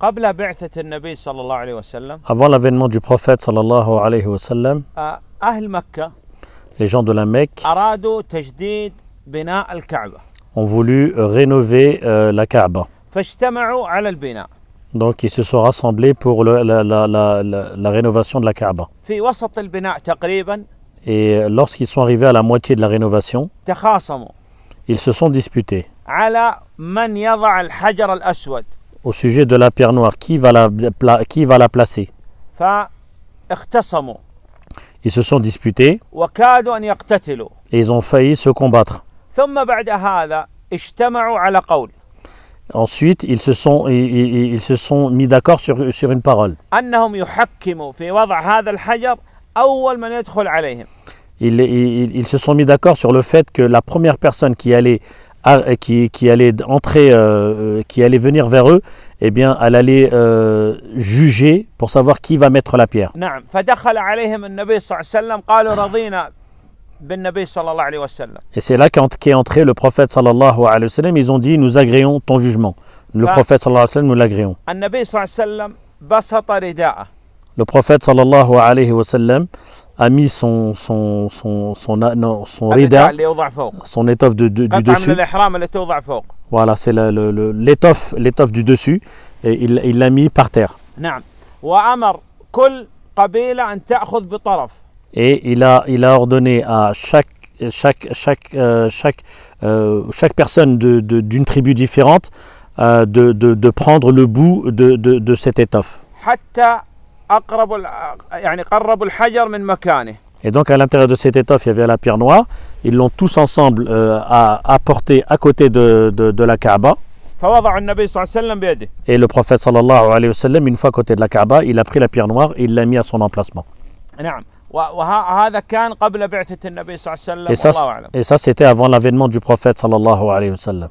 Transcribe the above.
Avant l'avènement du prophète les gens de la Mecque ont voulu euh, rénover euh, la Kaaba. Donc ils se sont rassemblés pour la, la, rénovation de la Kaaba. Et euh, lorsqu'ils sont arrivés à la moitié de la rénovation, ils se sont disputés au sujet de la pierre noire, qui va la, qui va la placer Ils se sont disputés et ils ont failli se combattre. Ensuite, ils se sont, ils, se sont mis d'accord sur, sur une parole. ils se sont mis d'accord sur le fait que la première personne qui allait qui, qui, allait entrer, euh, euh, qui allait venir vers eux, eh bien, elle allait euh, juger pour savoir qui va mettre la pierre. Et c'est là qu'est entré le prophète sallallahu alayhi wa sallam. Ils ont dit Nous agréons ton jugement. Le ah. prophète sallallahu alayhi wa sallam, nous l'agréons. Le prophète sallallahu alayhi wa sallam a mis son, son, son, son, non, son rida, son étoffe de, du dessus. Voilà, c'est le l'étoffe l'étoffe du dessus et il l'a mis par terre. Et il a, il a ordonné à chaque, chaque, chaque, euh, chaque, euh, chaque personne de de, d'une tribu différente euh, de, de, prendre le bout de, de, de cette étoffe. Et donc à l'intérieur de cette étoffe, il y avait la pierre noire. Ils l'ont tous ensemble euh, à apportée à, côté de, de la Kaaba. Et le prophète sallallahu alayhi wa sallam, une fois à côté de la Kaaba, il a pris la pierre noire et il l'a mis à son emplacement. Et ça, c'était avant l'avènement du prophète sallallahu alayhi wa sallam.